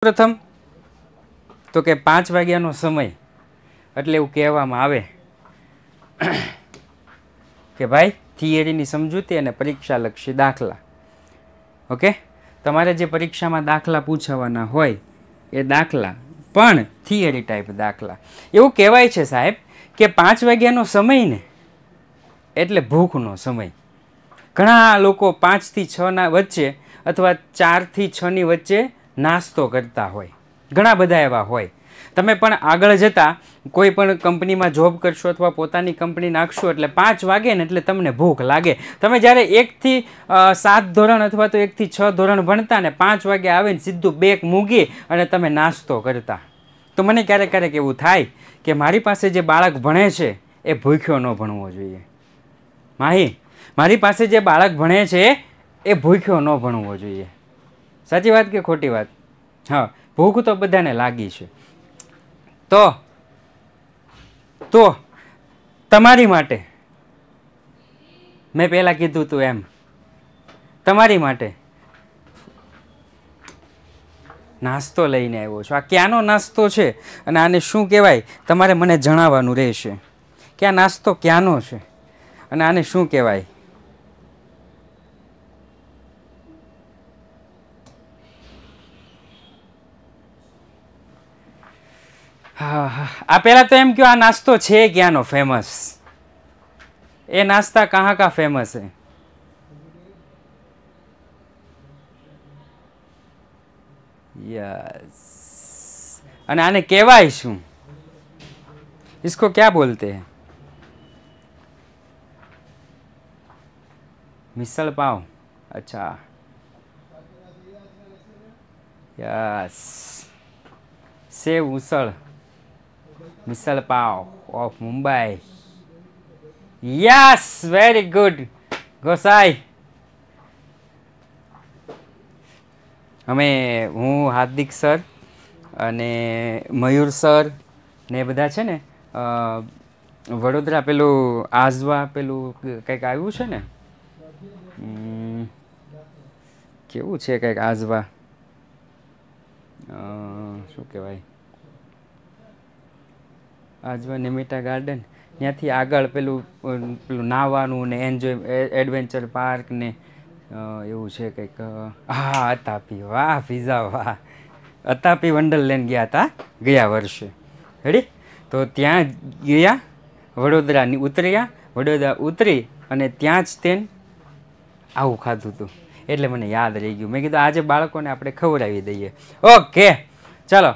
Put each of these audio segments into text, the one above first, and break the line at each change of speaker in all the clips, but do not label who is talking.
પ્રથમ તો કે પાંચ વાગ્યાનો સમય એટલે એવું કહેવામાં આવે કે ભાઈ થિયરીની સમજૂતી અને પરીક્ષાલક્ષી દાખલા ઓકે તમારે જે પરીક્ષામાં દાખલા પૂછવાના હોય એ દાખલા પણ થિયરી ટાઈપ દાખલા એવું કહેવાય છે સાહેબ કે પાંચ વાગ્યાનો સમય ને એટલે ભૂખનો સમય ઘણા લોકો પાંચથી છના વચ્ચે અથવા ચારથી છની વચ્ચે નાસ્તો કરતા હોય ઘણા બધા એવા હોય તમે પણ આગળ જતા કોઈ પણ કંપનીમાં જોબ કરશો અથવા પોતાની કંપની નાખશો એટલે પાંચ વાગે ને એટલે તમને ભૂખ લાગે તમે જ્યારે એકથી સાત ધોરણ અથવા તો એકથી છ ધોરણ ભણતા ને પાંચ વાગે આવીને સીધું બેગ મૂકી અને તમે નાસ્તો કરતા તો મને ક્યારેક ક્યારેક એવું થાય કે મારી પાસે જે બાળક ભણે છે એ ભૂખ્યો ન ભણવો જોઈએ માહી મારી પાસે જે બાળક ભણે છે એ ભૂખ્યો ન ભણવો જોઈએ સાચી વાત કે ખોટી વાત હા ભૂખ તો બધાને લાગી છે તો તો તમારી માટે મેં પહેલાં કીધું તું એમ તમારી માટે નાસ્તો લઈને આવ્યો છું આ ક્યાંનો નાસ્તો છે અને આને શું કહેવાય તમારે મને જણાવવાનું રહેશે કે આ નાસ્તો ક્યાંનો છે અને આને શું કહેવાય આ પહેલાં તો એમ કહો આ નાસ્તો છે ક્યાંનો ફેમસ એ નાસ્તા કહાં કા ફેમસ છે યસ અને આને કહેવાય શું इसको ક્યાં બોલતે મિસળ પાવ અચ્છા yes sev usal misal pav of Mumbai yes very good Gosai અમે હું હાર્દિક સર અને મયુર સર ને બધા છે ને વડોદરા પેલું આઝવા પેલું કંઈક આવ્યું છે ને કેવું છે કંઈક આઝવા શું કહેવાય અજવા નેમિટા ગાર્ડન ત્યાંથી આગળ પેલું પેલું નાહવાનું ને એન્જોય એડવેન્ચર પાર્ક ને એવું છે કંઈક હા અતાપી વાહ પીઝા વાહ અતાપી વંડરલેન્ડ ગયા હતા ગયા વર્ષે રેડી તો ત્યાં ગયા વડોદરાની ઉતર્યા વડોદરા ઉતરી અને ત્યાં જ તેને આવું ખાધું હતું એટલે મને યાદ રહી ગયું મેં કીધું આજે બાળકોને આપણે ખવડાવી દઈએ ઓકે ચાલો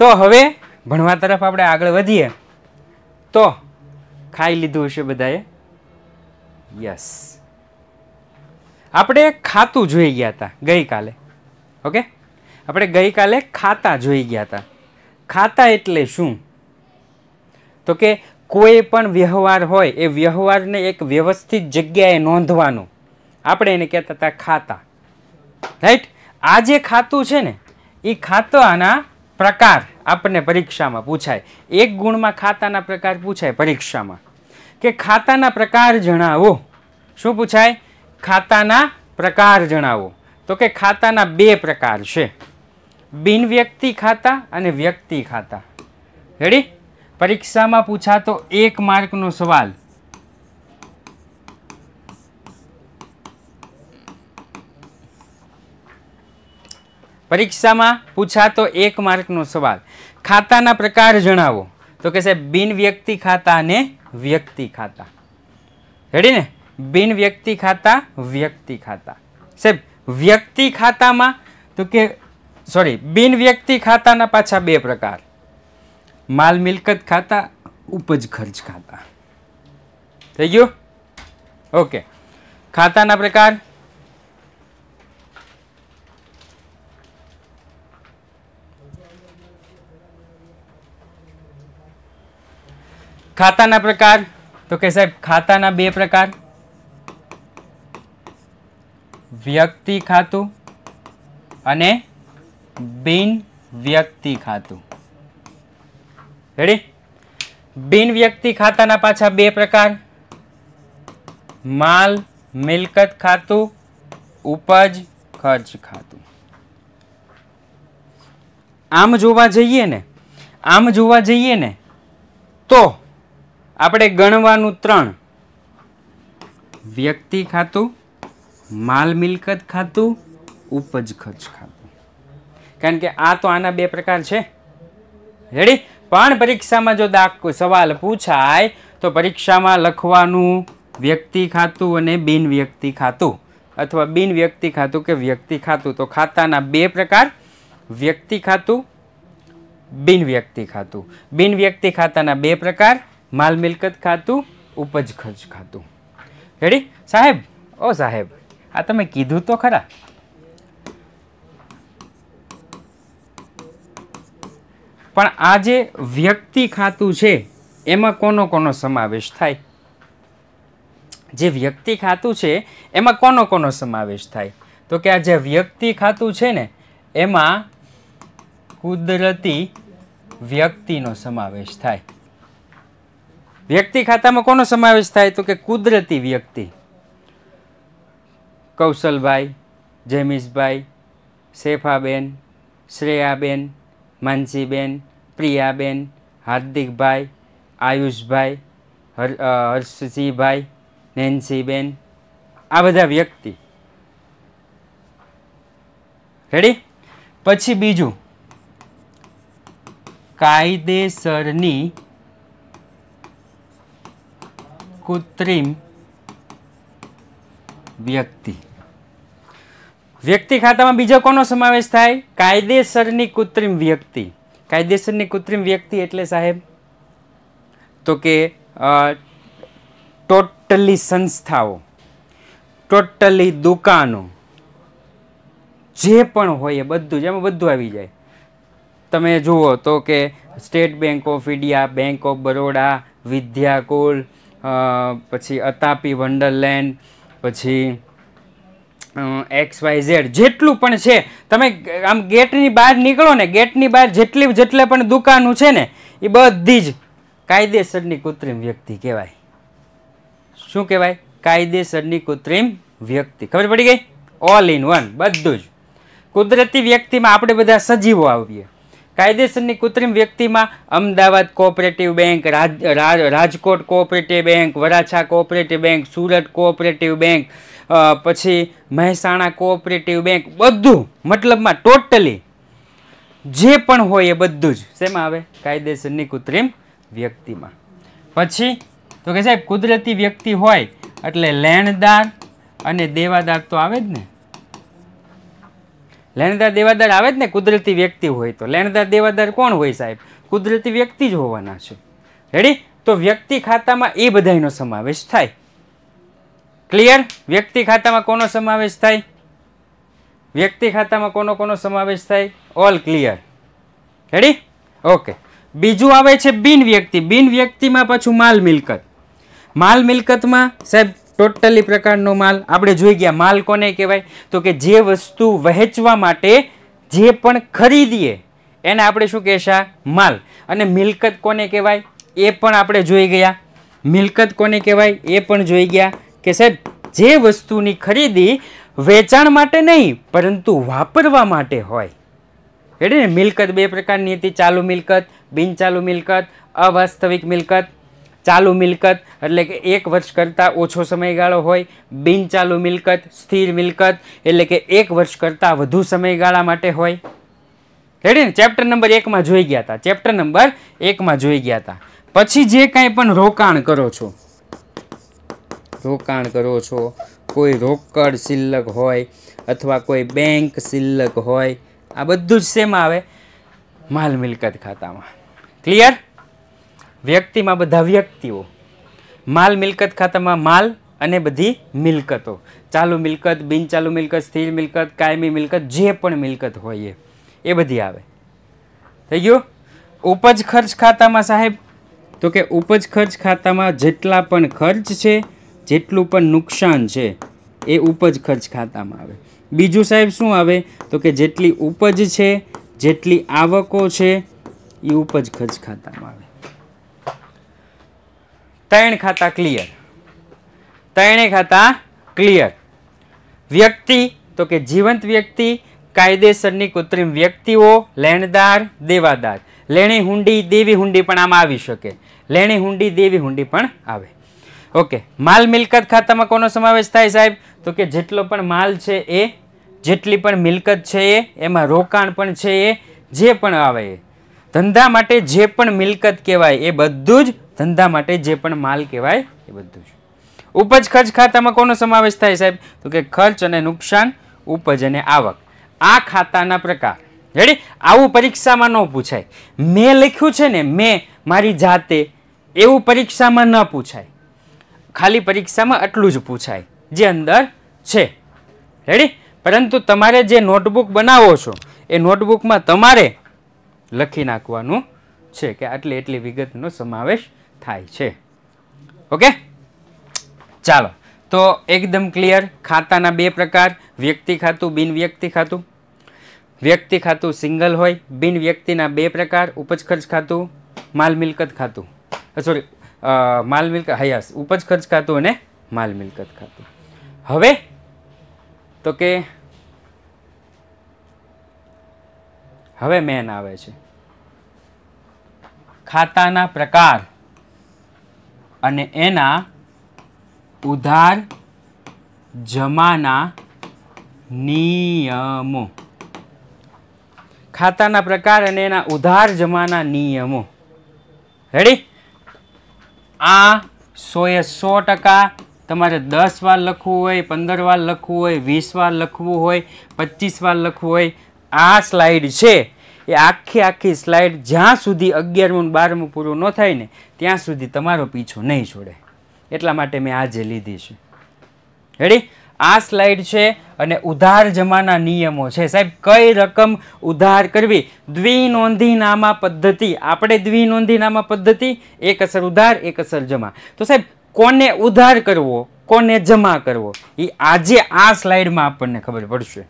તો હવે ભણવા તરફ આપણે આગળ વધીએ તો ખાઈ લીધું હશે બધાએ યસ આપણે ખાતું જોઈ ગયા હતા ગઈકાલે ઓકે આપણે ગઈકાલે ખાતા જોઈ ગયા હતા ખાતા એટલે શું તો કે કોઈ પણ વ્યવહાર હોય એ વ્યવહારને એક વ્યવસ્થિત જગ્યાએ નોંધવાનો આપણે એને કહેતા હતા ખાતા રાઈટ આ જે ખાતું છે ને એ ખાતાના પ્રકાર આપણને પરીક્ષામાં પૂછાય એક ગુણમાં ખાતાના પ્રકાર પૂછાય પરીક્ષામાં કે ખાતાના પ્રકાર જણાવો શું પૂછાય ખાતાના પ્રકાર જણાવો તો કે ખાતાના બે પ્રકાર છે બિન વ્યક્તિ ખાતા અને વ્યક્તિ ખાતા રેડી પરીક્ષામાં પૂછાતો એક માર્કનો સવાલ પરીક્ષામાં પૂછાતો એક માર્કનો સવાલ ખાતાના પ્રકાર જણાવો તો કે સાહેબ બિન વ્યક્તિ ખાતા અને વ્યક્તિ ખાતા રેડી ને બિન વ્યક્તિ ખાતા વ્યક્તિ ખાતા સાહેબ વ્યક્તિ ખાતામાં તો કે સોરી બિન વ્યક્તિ ખાતાના પાછા બે પ્રકાર માલ મિલકત ખાતા ઉપજ ખર્ચ ખાતા થઈ ગયું ઓકે ખાતાના પ્રકાર ખાતાના પ્રકાર તો કે સાહેબ ખાતાના બે પ્રકાર વ્યક્તિ ખાતું અને બિન વ્યક્તિ ખાતું રેડી બિન વ્યક્તિ ખાતાના પાછા બે પ્રકાર માલ મિલકત ખાતું ઉપજ ખર્ચ ખાતું આમ જોવા જઈએ ને આમ જોવા જઈએ ને તો આપણે ગણવાનું ત્રણ વ્યક્તિ ખાતું માલ મિલકત ખાતું ઉપજ ખર્ચ ખાતું કારણ કે આ તો આના બે પ્રકાર છે રેડી પણ પરીક્ષામાં જો દાખલો સવાલ પૂછાય તો પરીક્ષામાં લખવાનું વ્યક્તિ ખાતું અને બિન વ્યક્તિ ખાતું અથવા બિન વ્યક્તિ ખાતું કે વ્યક્તિ ખાતું તો ખાતાના બે પ્રકાર વ્યક્તિ ખાતું બિન વ્યક્તિ ખાતું બિન વ્યક્તિ ખાતાના બે પ્રકાર માલ મિલકત ખાતું ઉપજ ખર્ચ ખાતું રેડી સાહેબ ઓ સાહેબ આ તમે કીધું તો ખરા પણ આ જે વ્યક્તિ ખાતું છે એમાં કોનો કોનો સમાવેશ થાય જે વ્યક્તિ ખાતું છે એમાં કોનો કોનો સમાવેશ થાય તો કે આ જે વ્યક્તિ ખાતું છે ને એમાં કુદરતી વ્યક્તિનો સમાવેશ થાય વ્યક્તિ ખાતામાં કોનો સમાવેશ થાય તો કે કુદરતી વ્યક્તિ કૌશલભાઈ જેમિશભાઈ શેફાબેન શ્રેયાબેન માનસીબેન પ્રિયાબેન હાર્દિકભાઈ આયુષભાઈ હર હર્ષજીભાઈ નેન્સીબેન આ બધા વ્યક્તિ રેડી પછી બીજું કાયદેસરની કૃત્રિમ વ્યક્તિ વ્યક્તિ ખાતામાં બીજો કોનો સમાવેશ થાય કાયદેસરની કૃત્રિમ વ્યક્તિ કાયદેસરની કૃત્રિમ વ્યક્તિ એટલે સાહેબ તો કે ટોટલી સંસ્થાઓ ટોટલી દુકાનો જે પણ હોય એ બધું જ એમાં બધું આવી જાય તમે જુઓ તો કે State Bank of India Bank of Baroda Vidyakul પછી અતાપી વંડરલેન્ડ પછી એક્સ વાય ઝેડ જેટલું પણ છે તમે આમ ગેટની બહાર નીકળો ને ગેટની બહાર જેટલી જેટલે પણ દુકાનો છે ને એ બધી જ કાયદેસરની કૃત્રિમ વ્યક્તિ કહેવાય શું કહેવાય કાયદેસરની કૃત્રિમ વ્યક્તિ ખબર પડી ગઈ ઓલ ઇન વન બધું જ કુદરતી વ્યક્તિમાં આપણે બધા સજીવો આવીએ કાયદેસરની કૃત્રિમ વ્યક્તિમાં Ahmedabad cooperative bank Rajkot cooperative bank Varachha cooperative bank Surat cooperative bank પછી મહેસાણા કોઓપરેટિવ બેંક બધું મતલબમાં ટોટલી જે પણ હોય એ બધું જ શેમાં આવે કાયદેસરની કૃત્રિમ વ્યક્તિમાં પછી તો કે સાહેબ કુદરતી વ્યક્તિ હોય એટલે લેણદાર અને દેવાદાર તો આવે જ ને લેણદાર દેવાદાર આવે જ ને કુદરતી વ્યક્તિ હોય તો લેણદાર દેવાદાર કોણ હોય સાહેબ કુદરતી વ્યક્તિ જ હોવાના છે રેડી તો વ્યક્તિ ખાતામાં એ બધાનો સમાવેશ થાય ક્લિયર વ્યક્તિ ખાતામાં કોનો સમાવેશ થાય વ્યક્તિ ખાતામાં કોનો કોનો સમાવેશ થાય ઓલ ક્લિયર રેડી ઓકે બીજું આવે છે બિન વ્યક્તિ બિન વ્યક્તિમાં પાછું માલ મિલકત માલ મિલકતમાં સાહેબ ટોટલી પ્રકારનો માલ આપણે જોઈ ગયા માલ કોને કહેવાય તો કે જે વસ્તુ વહેંચવા માટે જે પણ ખરીદીએ એને આપણે શું કહેશા માલ અને મિલકત કોને કહેવાય એ પણ આપણે જોઈ ગયા મિલકત કોને કહેવાય એ પણ જોઈ ગયા કે સાહેબ જે વસ્તુની ખરીદી વેચાણ માટે નહીં પરંતુ વાપરવા માટે હોય એટલે મિલકત બે પ્રકારની હતી ચાલુ મિલકત બિનચાલુ મિલકત અવાસ્તવિક મિલકત ચાલુ મિલકત એટલે કે એક વર્ષ કરતાં ઓછો સમયગાળો હોય બિનચાલુ મિલકત સ્થિર મિલકત એટલે કે એક વર્ષ કરતાં વધુ સમયગાળા માટે હોય રેડી ને ચેપ્ટર નંબર એકમાં જોઈ ગયા હતા ચેપ્ટર નંબર એકમાં જોઈ ગયા હતા પછી જે કાંઈ પણ રોકાણ કરો છો રોકાણ કરો છો કોઈ રોકડ શિલ્લક હોય અથવા કોઈ બેંક સિલ્લક હોય આ બધું જ શેમાં આવે માલ મિલકત ખાતામાં ક્લિયર વ્યક્તિમાં બધા વ્યક્તિઓ માલ મિલકત ખાતામાં માલ અને બધી મિલકતો ચાલુ મિલકત બિનચાલુ મિલકત સ્થિર મિલકત કાયમી મિલકત જે પણ મિલકત હોય એ બધી આવે થઈ ગયું ઉપજ ખર્ચ ખાતામાં સાહેબ તો કે ઉપજ ખર્ચ ખાતામાં જેટલા પણ ખર્ચ છે જેટલું પણ નુકસાન છે એ ઉપજ ખર્ચ ખાતામાં આવે બીજું સાહેબ શું આવે તો કે જેટલી ઉપજ છે જેટલી આવકો છે એ ઉપજ ખર્ચ ખાતામાં આવે ત્રણ ખાતા ક્લિયર ત્રણેય ખાતા ક્લિયર વ્યક્તિ તો કે જીવંત વ્યક્તિ કાયદેસરની કૃત્રિમ વ્યક્તિઓ લેણદાર દેવાદાર લેણી હુંડી દેવી હુંડી પણ આમાં આવી શકે લેણી હુંડી દેવી હુંડી પણ આવે ઓકે માલ મિલકત ખાતામાં કોનો સમાવેશ થાય સાહેબ તો કે જેટલો પણ માલ છે એ જેટલી પણ મિલકત છે એ એમાં રોકાણ પણ છે એ જે પણ આવે એ ધંધા માટે જે પણ મિલકત કહેવાય એ બધું જ ધંધા માટે જે પણ માલ કહેવાય એ બધું જ ઉપજ ખર્ચ ખાતામાં કોનો સમાવેશ થાય સાહેબ તો કે ખર્ચ અને નુકસાન ઉપજ અને આવક આ ખાતાના પ્રકાર રેડી આવું પરીક્ષામાં ન પૂછાય મેં લખ્યું છે ને મેં મારી જાતે એવું પરીક્ષામાં ન પૂછાય ખાલી પરીક્ષામાં આટલું જ પૂછાય જે અંદર છે રેડી પરંતુ તમારે જે નોટબુક બનાવો છો એ નોટબુકમાં તમારે લખી નાખવાનું છે કે આટલી એટલી વિગતનો સમાવેશ થાય છે ઓકે ચાલો તો એકદમ ક્લિયર ખાતાના બે પ્રકાર વ્યક્તિ ખાતું બિન વ્યક્તિ ખાતું વ્યક્તિ ખાતું સિંગલ હોય બિન વ્યક્તિના બે પ્રકાર ઉપજ ખર્ચ ખાતું માલ મિલકત ખાતું સોરી માલ મિલકત હયાસ ઉપજ ખર્ચ ખાતું અને માલ મિલકત ખાતું હવે તો કે હવે મેન આવે છે ખાતાના પ્રકાર અને એના ઉધાર જમાના નિયમો ખાતાના પ્રકાર અને એના ઉધાર જમાના નિયમો રેડી આ સોએ સો ટકા તમારે દસ વાર લખવું હોય પંદર વાર લખવું હોય વીસ વાર લખવું હોય પચીસ વાર લખવું હોય આ સ્લાઇડ છે એ આખી આખી સ્લાઇડ જ્યાં સુધી અગિયારમું બારમું પૂરું ન થાય ને ત્યાં સુધી તમારો પીછો નહીં છોડે એટલા માટે મેં આજે લીધી છે રેડી આ સ્લાઇડ છે અને ઉધાર જમાના નિયમો છે સાહેબ કઈ રકમ ઉધાર કરવી દ્વિનોંધીનામા પદ્ધતિ આપણે દ્વિનોંધીનામા પદ્ધતિ એક અસર ઉધાર એક અસર જમા તો સાહેબ કોને ઉધાર કરવો કોને જમા કરવો એ આજે આ સ્લાઇડમાં આપણને ખબર પડશે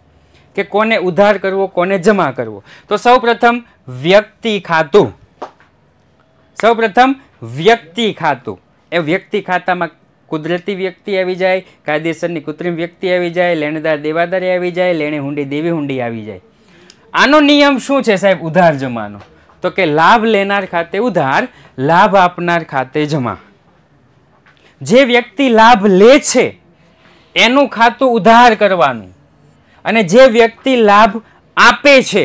કે કોને ઉધાર કરવો કોને જમા કરવો તો સૌપ્રથમ વ્યક્તિ ખાતું સૌપ્રથમ વ્યક્તિ ખાતું એ વ્યક્તિ ખાતામાં કુદરતી વ્યક્તિ આવી જાય કાયદેસરની કૃત્રિમ વ્યક્તિ આવી જાય લેણદાર દેવાદારી આવી જાય લેણી હુંડી દેવી હુંડી આવી જાય આનો નિયમ શું છે સાહેબ ઉધાર જમાનો તો કે લાભ લેનાર ખાતે ઉધાર લાભ આપનાર ખાતે જમા જે વ્યક્તિ લાભ લે છે એનું ખાતું ઉધાર કરવાનું અને જે વ્યક્તિ લાભ આપે છે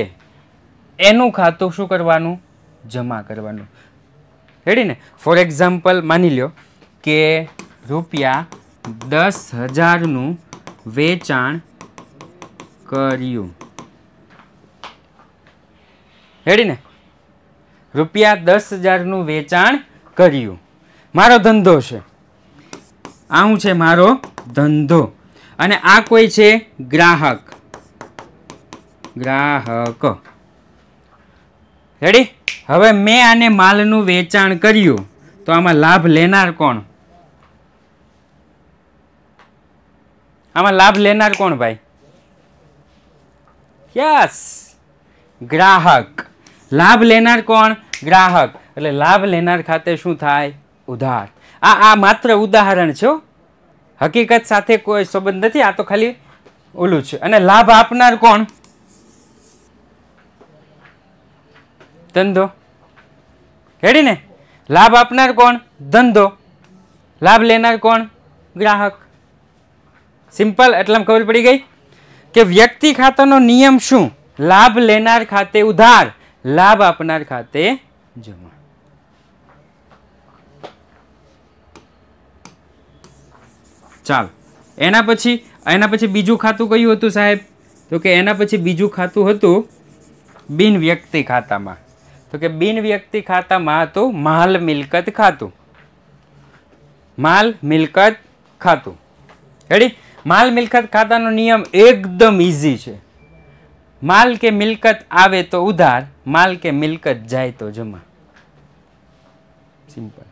એનું ખાતું શું કરવાનું જમા કરવાનું રેડીને ફોર એક્ઝામ્પલ માની લ્યો કે રૂપિયા દસ હજારનું વેચાણ કર્યું રેડીને રૂપિયા દસ હજારનું વેચાણ કર્યું મારો ધંધો છે આવું છે મારો ધંધો અને આ કોઈ છે ગ્રાહક ગ્રાહક રેડી હવે મેં આને માલનું વેચાણ કર્યું તો આમાં લાભ લેનાર કોણ આમાં લાભ લેનાર કોણ ભાઈ યસ ગ્રાહક લાભ લેનાર કોણ ગ્રાહક એટલે લાભ લેનાર ખાતે શું થાય ઉધાર આ આ માત્ર ઉદાહરણ છો હકીકત સાથે કોઈ સંબંધ નથી આ તો ખાલી ઓલું છે અને લાભ આપનાર કોણ ધંધો રેડી ને લાભ આપનાર કોણ ધંધો લાભ લેનાર કોણ ગ્રાહક સિમ્પલ એટલામાં ખબર પડી ગઈ કે વ્યક્તિ ખાતાનો નિયમ શું લાભ લેનાર ખાતે ઉધાર લાભ આપનાર ખાતે જમા ચાલ એના પછી એના પછી બીજું ખાતું કયું હતું સાહેબ તો કે એના પછી બીજું ખાતું હતું બિન વ્યક્તિ ખાતામાં તો કે બિન વ્યક્તિ ખાતામાં હતું માલ મિલકત ખાતું માલ મિલકત ખાતું હેડી માલ મિલકત ખાતાનો નિયમ એકદમ ઇઝી છે માલ કે મિલકત આવે તો ઉધાર માલ કે મિલકત જાય તો જમા સિમ્પલ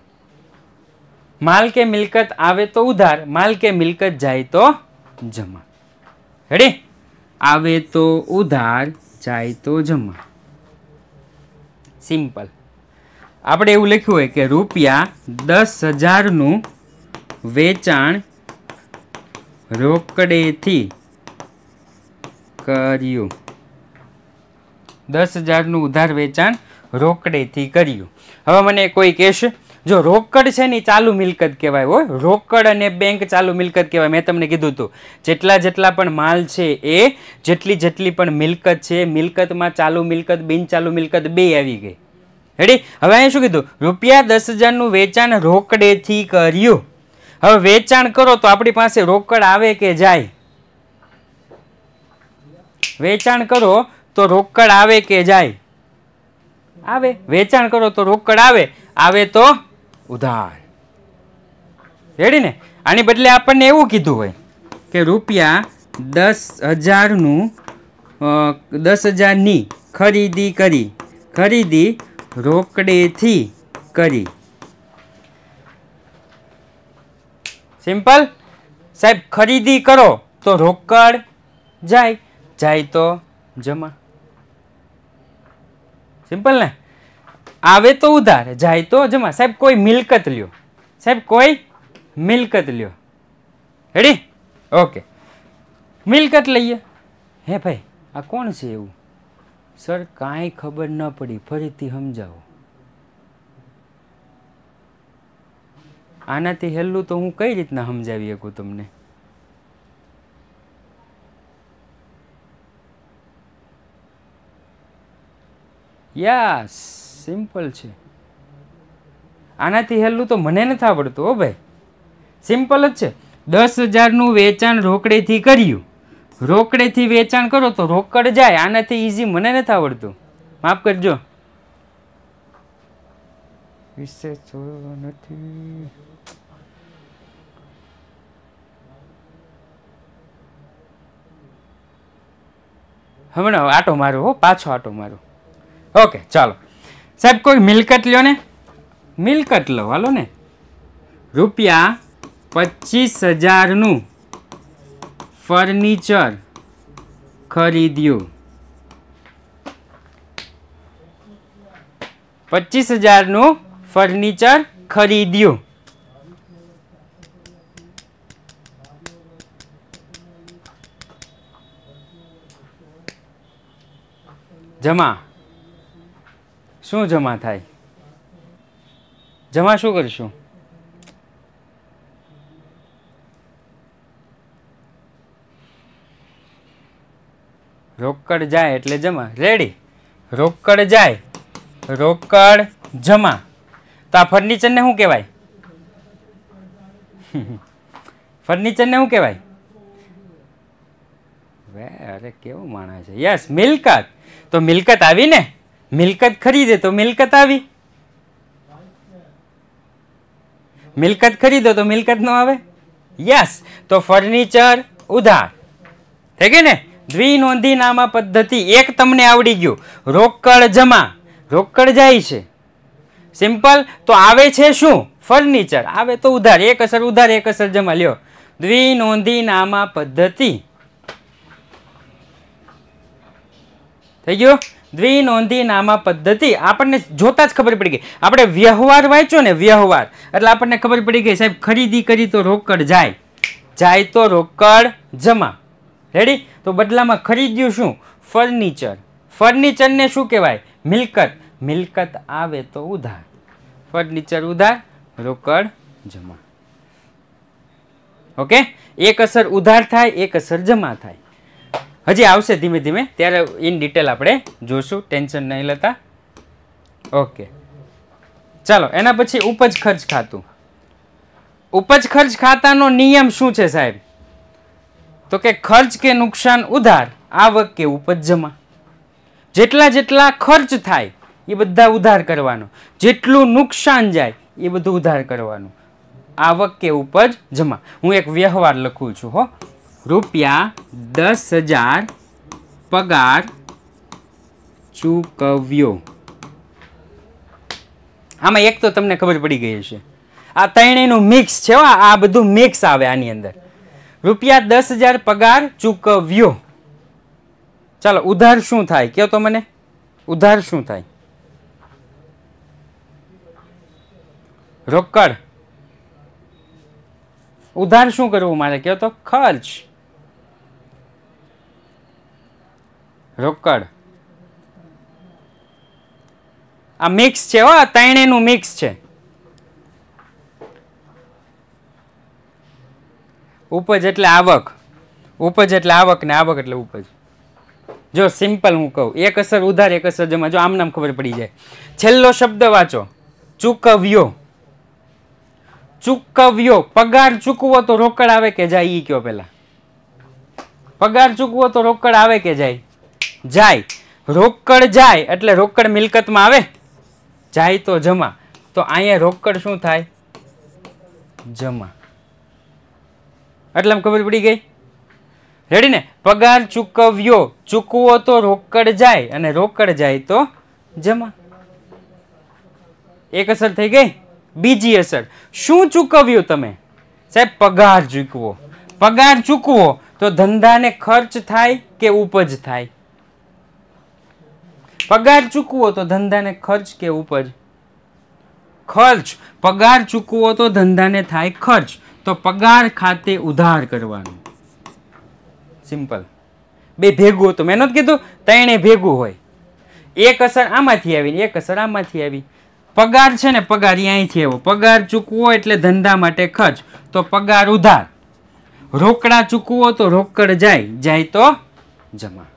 માલ કે મિલકત આવે તો ઉધાર માલ કે મિલકત જાય તો જમા રેડી આવે તો ઉધાર જાય તો જમા સિમ્પલ આપણે એવું લખ્યું હોય કે રૂપિયા દસ હજારનું વેચાણ રોકડેથી કર્યું દસ હજારનું ઉધાર વેચાણ રોકડેથી કર્યું હવે મને કોઈ કહેશે જો રોકડ છે ને ચાલુ મિલકત કહેવાય હોય રોકડ અને બેંક ચાલુ મિલકત કહેવાય મેં તમને કીધું હતું જેટલા જેટલા પણ માલ છે એ જેટલી જેટલી પણ મિલકત છે મિલકતમાં ચાલુ મિલકત બિન ચાલુ મિલકત બે આવી ગઈ રેડી હવે અહીંયા શું કીધું રૂપિયા દસ હજારનું વેચાણ રોકડેથી કર્યું હવે વેચાણ કરો તો આપણી પાસે રોકડ આવે કે જાય વેચાણ કરો તો રોકડ આવે કે જાય આવે વેચાણ કરો તો રોકડ આવે આવે તો ઉધાર રેડી ને આની બદલે આપણને એવું કીધું હોય કે રૂપિયા દસ હજારનું દસ હજારની ખરીદી કરી ખરીદી રોકડેથી કરી સિમ્પલ સાહેબ ખરીદી કરો તો રોકડ જાય જાય તો જમા સિમ્પલ ને આવે તો ઉધાર જાય તો જમા સાહેબ કોઈ મિલકત લ્યો સાહેબ કોઈ મિલકત લ્યો રેડી ઓકે મિલકત લઈએ હે ભાઈ આ કોણ છે એવું સર કાંઈ ખબર ન પડી ફરીથી સમજાવો આનાથી હેલું તો હું કઈ રીતના સમજાવી શકું તમને યસ સિમ્પલ છે આનાથી હેલું તો મને નથી આવડતું હો ભાઈ સિમ્પલ જ છે દસ હજારનું વેચાણ રોકડેથી કર્યું રોકડેથી વેચાણ કરો તો રોકડ જાય આનાથી ઇઝી મને નથી આવડતું માફ કરજો હમણાં આટો મારો હો પાછો આટો મારો ઓકે ચાલો સાહેબ કોઈ મિલકત લ્યો ને મિલકત લો હાલો ને રૂપિયા પચીસ હજારનું ફર્નિચર ખરીદ્યું પચીસ હજારનું ફર્નિચર ખરીદ્યું જમા શું જમા થાય જમા શું કરીશું રોકડ જાય એટલે જમા રેડી રોકડ જાય રોકડ જમા તો આ ફર્નિચરને શું કહેવાય ફર્નિચરને શું કહેવાય અરે કેવું માણસ છે યસ મિલકત તો મિલકત આવી ને મિલકત ખરીદે તો મિલકત આવી મિલકત ખરીદો તો મિલકત નો આવે યસ તો ફર્નિચર ઉધાર થઈ ગયું ને નામા પદ્ધતિ એક તમને આવડી ગયું રોકડ જમા રોકડ જાય છે સિમ્પલ તો આવે છે શું ફર્નિચર આવે તો ઉધાર એક અસર ઉધાર એક અસર જમા લ્યો નામા પદ્ધતિ થઈ ગયું દ્વિનોંધી નામા પદ્ધતિ આપણને જોતા જ ખબર પડી ગઈ આપણે વ્યવહાર વાંચ્યો ને વ્યવહાર એટલે આપણને ખબર પડી ગઈ સાહેબ ખરીદી કરી તો રોકડ જાય જાય તો રોકડ જમા રેડી તો બદલામાં ખરીદ્યું શું ફર્નિચર ફર્નિચરને શું કહેવાય મિલકત મિલકત આવે તો ઉધાર ફર્નિચર ઉધાર રોકડ જમા ઓકે એક અસર ઉધાર થાય એક અસર જમા થાય હજી આવશે ધીમે ધીમે ત્યારે ઇન ડિટેલ આપણે જોશું ટેન્શન નહીં લેતા ઓકે ચાલો એના પછી ઉપજ ખર્ચ ખાતું ઉપજ ખર્ચ ખાતાનો નિયમ શું છે સાહેબ તો કે ખર્ચ કે નુકસાન ઉધાર આવક કે ઉપજ જમા જેટલા જેટલા ખર્ચ થાય એ બધા ઉધાર કરવાનો જેટલું નુકસાન જાય એ બધું ઉધાર કરવાનું આવક કે ઉપજ જમા હું એક વ્યવહાર લખું છું હો રૂપિયા દસ હજાર પગાર ચૂકવ્યો આમાં એક તો તમને ખબર પડી ગઈ હશે આ ત્રણેયનું મિક્સ છે આ બધું મિક્સ આવે આની અંદર રૂપિયા દસ હજાર પગાર ચૂકવ્યો ચાલો ઉધાર શું થાય કહો તો મને ઉધાર શું થાય રોકડ ઉધાર શું કરવું મારે કહો તો ખર્ચ રોકડ આ મિક્સ છે હો ત્રણેનું મિક્સ છે ઉપજ એટલે આવક ઉપજ એટલે આવક ને આવક એટલે ઉપજ જો સિમ્પલ હું કહું એક અસર ઉધાર એક અસર જમા જો આમ નામ ખબર પડી જાય છેલ્લો શબ્દ વાંચો ચૂકવ્યો ચૂકવ્યો પગાર ચૂકવો તો રોકડ આવે કે જાય ઈ કયો પેલા પગાર ચૂકવો તો રોકડ આવે કે જાય જાય રોકડ જાય એટલે રોકડ મિલકતમાં આવે જાય તો જમા તો અહીંયા રોકડ શું થાય જમા એટલે આમ ખબર પડી ગઈ રેડી ને પગાર ચૂકવ્યો ચૂકવો તો રોકડ જાય અને રોકડ જાય તો જમા એક અસર થઈ ગઈ બીજી અસર શું ચૂકવ્યું તમે સાહેબ પગાર ચૂકવો પગાર ચૂકવો તો ધંધાને ખર્ચ થાય કે ઉપજ થાય પગાર ચૂકવો તો ધંધાને ખર્ચ કે ઉપજ ખર્ચ પગાર ચૂકવો તો ધંધાને થાય ખર્ચ તો પગાર ખાતે ઉધાર કરવાનું સિમ્પલ બે ભેગું હતું મેં નથી કીધું ત્રણે ભેગું હોય એક અસર આમાંથી આવી એક અસર આમાંથી આવી પગાર છે ને પગાર અહીંથી આવ્યો પગાર ચૂકવો એટલે ધંધા માટે ખર્ચ તો પગાર ઉધાર રોકડા ચૂકવો તો રોકડ જાય જાય તો જમા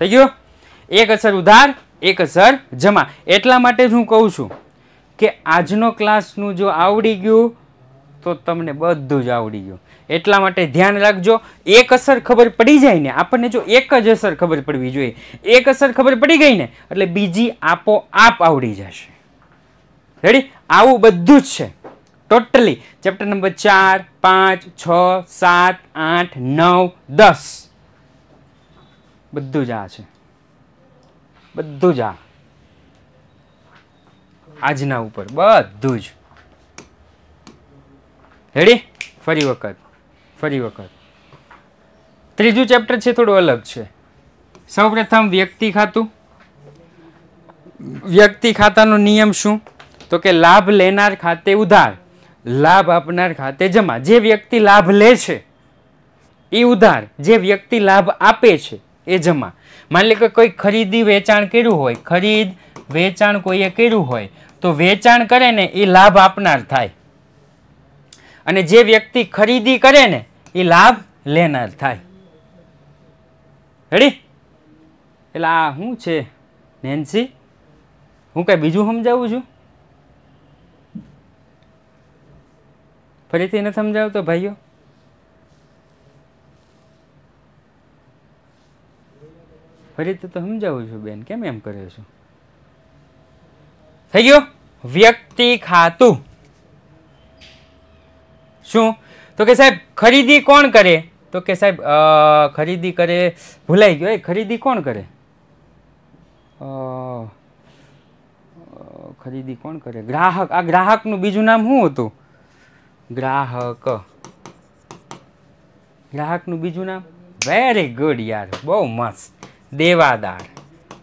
થઈ ગયો એક અસર ઉધાર એક અસર જમા એટલા માટે જ હું કહું છું કે આજનો ક્લાસનું જો આવડી ગયું તો તમને બધું જ આવડી ગયું એટલા માટે ધ્યાન રાખજો એક અસર ખબર પડી જાય ને આપણને જો એક જ અસર ખબર પડવી જોઈએ એક અસર ખબર પડી ગઈ ને એટલે બીજી આપોઆપ આવડી જશે રેડી આવું બધું જ છે ટોટલી ચેપ્ટર નંબર ચાર પાંચ છ સાત આઠ નવ દસ બધું જ આ છે બધું જ આ આજના ઉપર બધું જ હેડી ફરી વખત ફરી વખત ત્રીજું ચેપ્ટર છે થોડું અલગ છે સૌપ્રથમ વ્યક્તિ ખાતું વ્યક્તિ ખાતાનો નિયમ શું તો કે લાભ લેનાર ખાતે ઉધાર લાભ આપનાર ખાતે જમા જે વ્યક્તિ લાભ લે છે એ ઉધાર જે વ્યક્તિ લાભ આપે છે એ જમા માની લે કે કોઈ ખરીદી વેચાણ કર્યું હોય ખરીદ વેચાણ કોઈએ કર્યું હોય તો વેચાણ કરે ને એ લાભ આપનાર થાય અને જે વ્યક્તિ ખરીદી કરે ને એ લાભ લેનાર થાય રેડી એટલે આ શું છે નેન્સી હું કાંઈ બીજું સમજાવું છું ફરીથી નથી સમજાવતો ભાઈઓ ફરી તો સમજાવું છું બેન કેમ એમ કરે છો થઈ ગયું વ્યક્તિ ખાતું શું તો કે સાહેબ ખરીદી કોણ કરે તો કે સાહેબ ખરીદી કરે ભૂલાઈ ગયો એ ખરીદી કોણ કરે ખરીદી કોણ કરે ગ્રાહક આ ગ્રાહકનું બીજું નામ શું હતું ગ્રાહક ગ્રાહકનું બીજું નામ વેરી ગુડ યાર બહુ મસ્ત દેવાદાર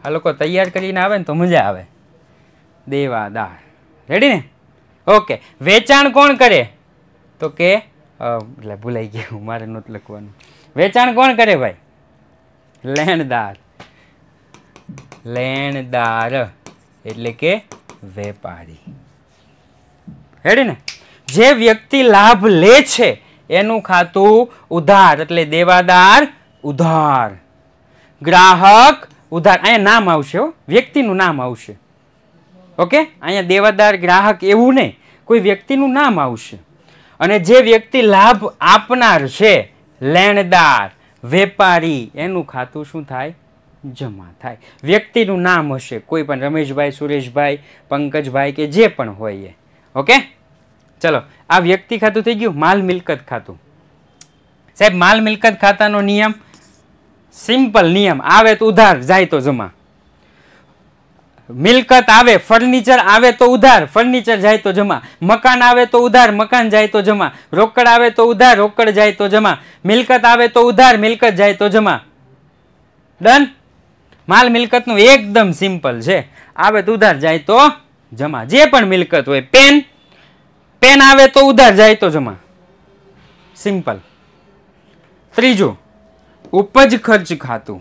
આ લોકો તૈયાર કરીને આવે ને તો મજા આવે દેવાદાર રેડી ને ઓકે વેચાણ કોણ કરે તો કે એટલે ભૂલાઈ ગયું મારે નહોતું લખવાનું વેચાણ કોણ કરે ભાઈ લેણદાર લેણદાર એટલે કે વેપારી હેડી ને જે વ્યક્તિ લાભ લે છે એનું ખાતું ઉધાર એટલે દેવાદાર ઉધાર ગ્રાહક ઉધાર અહીંયા નામ આવશે વ્યક્તિનું નામ આવશે ઓકે અહીંયા દેવાદાર ગ્રાહક એવું નહીં કોઈ વ્યક્તિનું નામ આવશે અને જે વ્યક્તિ લાભ આપનાર છે લેણદાર વેપારી એનું ખાતું શું થાય જમા થાય વ્યક્તિનું નામ હશે કોઈ પણ રમેશભાઈ સુરેશભાઈ પંકજભાઈ કે જે પણ હોય એ ઓકે ચલો આ વ્યક્તિ ખાતું થઈ ગયું માલ મિલકત ખાતું સાહેબ માલ મિલકત ખાતાનો નિયમ સિમ્પલ નિયમ આવે તો ઉધાર જાય તો જમા મિલકત આવે ફર્નિચર આવે તો ઉધાર ફર્નિચર જાય તો જમા મકાન આવે તો ઉધાર મકાન જાય તો જમા રોકડ આવે તો ઉધાર રોકડ જાય તો જમા મિલકત આવે તો ઉધાર મિલકત જાય તો જમા ડન માલ મિલકતનું એકદમ સિમ્પલ છે આવે તો ઉધાર જાય તો જમા જે પણ મિલકત હોય પેન પેન આવે તો ઉધાર જાય તો જમા સિમ્પલ ત્રીજું ઉપજ ખર્ચ ખાતું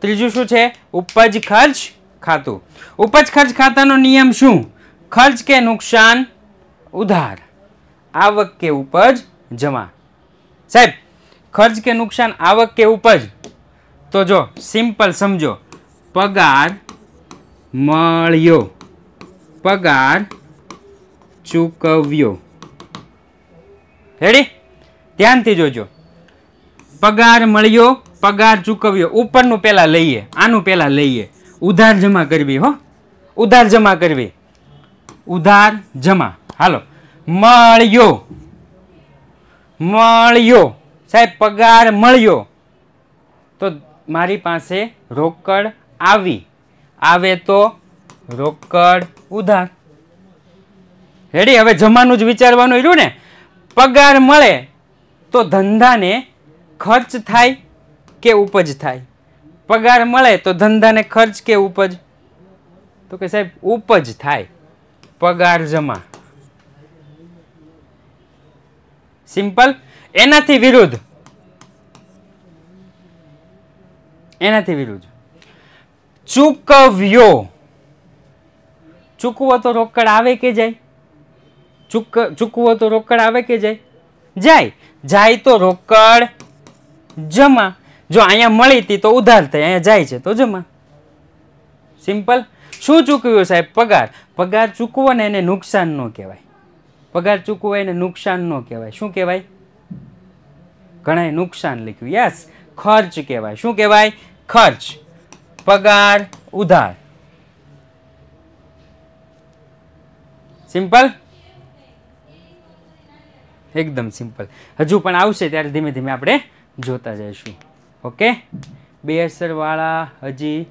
ત્રીજું શું છે ઉપજ ખર્ચ ખાતું ઉપજ ખર્ચ ખાતાનો નિયમ શું ખર્ચ કે નુકસાન ઉધાર આવક કે ઉપજ જમા સાહેબ ખર્ચ કે નુકસાન આવક કે ઉપજ તો જો સિમ્પલ સમજો પગાર મળ્યો પગાર ચૂકવ્યો રેડી ધ્યાનથી જોજો પગાર મળ્યો પગાર ચૂકવ્યો ઉપરનું પહેલાં લઈએ આનું પહેલાં લઈએ ઉધાર જમા કરવી હો ઉધાર જમા કરવી ઉધાર જમા હાલો મળ્યો મળ્યો સાહેબ પગાર મળ્યો તો મારી પાસે રોકડ આવી આવે તો રોકડ ઉધાર હેડી હવે જમાનું જ વિચારવાનું રહ્યું ને પગાર મળે તો ધંધાને ખર્ચ થાય કે ઉપજ થાય પગાર મળે તો ધંધાને ખર્ચ કે ઉપજ તો કે સાહેબ ઉપજ થાય પગાર જમા સિમ્પલ એનાથી વિરુદ્ધ એનાથી વિરુદ્ધ ચૂકવ્યો ચૂકવો તો રોકડ આવે કે જાય ચૂક ચૂકવો તો રોકડ આવે કે જાય જાય જાય તો રોકડ જમા જો અહીંયા મળી હતી તો ઉધાર થઈ અહીંયા જાય છે તો જમા સિમ્પલ શું ચૂકવ્યું સાહેબ પગાર પગાર ચૂકવો ને એને નુકસાન ન કહેવાય પગાર ચૂકવો એને નુકસાન ન કહેવાય શું કહેવાય ઘણાએ નુકસાન લખ્યું યસ ખર્ચ કહેવાય શું કહેવાય ખર્ચ પગાર ઉધાર સિમ્પલ એકદમ સિમ્પલ હજુ પણ આવશે ત્યારે ધીમે ધીમે આપણે જોતા જઈશું ઓકે બે અસરવાળા હજી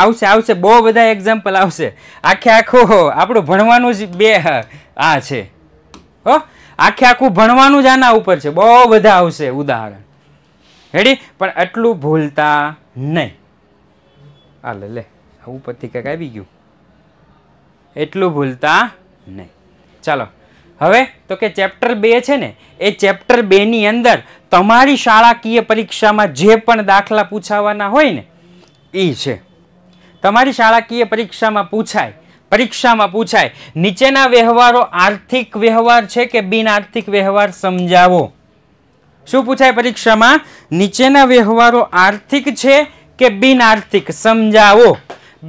આવશે આવશે બહુ બધા એક્ઝામ્પલ આવશે આખે આખું આપણું ભણવાનું જ બે આ છે હો આખે આખું ભણવાનું જ આના ઉપર છે બહુ બધા આવશે ઉદાહરણ હેડી પણ આટલું ભૂલતા નહીં હાલે લે ઉપરથી કંઈક આવી ગયું એટલું ભૂલતા નહીં ચાલો હવે તો કે ચેપ્ટર બે છે ને એ ચેપ્ટર બેની અંદર તમારી શાળાકીય પરીક્ષામાં જે પણ દાખલા પૂછાવાના હોય ને એ છે તમારી શાળાકીય પરીક્ષામાં પૂછાય પરીક્ષામાં પૂછાય નીચેના વ્યવહારો આર્થિક વ્યવહાર છે કે બિન આર્થિક વ્યવહાર સમજાવો શું પૂછાય પરીક્ષામાં નીચેના વ્યવહારો આર્થિક છે કે બિન આર્થિક સમજાવો